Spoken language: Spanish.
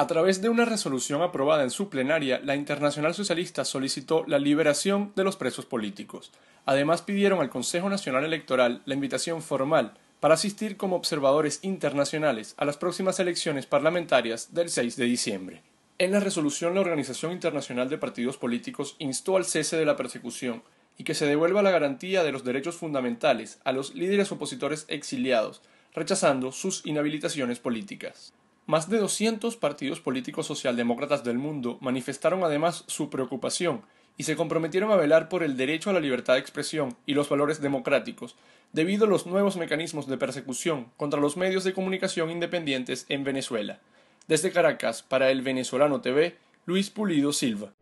A través de una resolución aprobada en su plenaria, la Internacional Socialista solicitó la liberación de los presos políticos. Además pidieron al Consejo Nacional Electoral la invitación formal para asistir como observadores internacionales a las próximas elecciones parlamentarias del 6 de diciembre. En la resolución, la Organización Internacional de Partidos Políticos instó al cese de la persecución y que se devuelva la garantía de los derechos fundamentales a los líderes opositores exiliados, rechazando sus inhabilitaciones políticas. Más de 200 partidos políticos socialdemócratas del mundo manifestaron además su preocupación y se comprometieron a velar por el derecho a la libertad de expresión y los valores democráticos, debido a los nuevos mecanismos de persecución contra los medios de comunicación independientes en Venezuela. Desde Caracas, para el Venezolano TV, Luis Pulido Silva.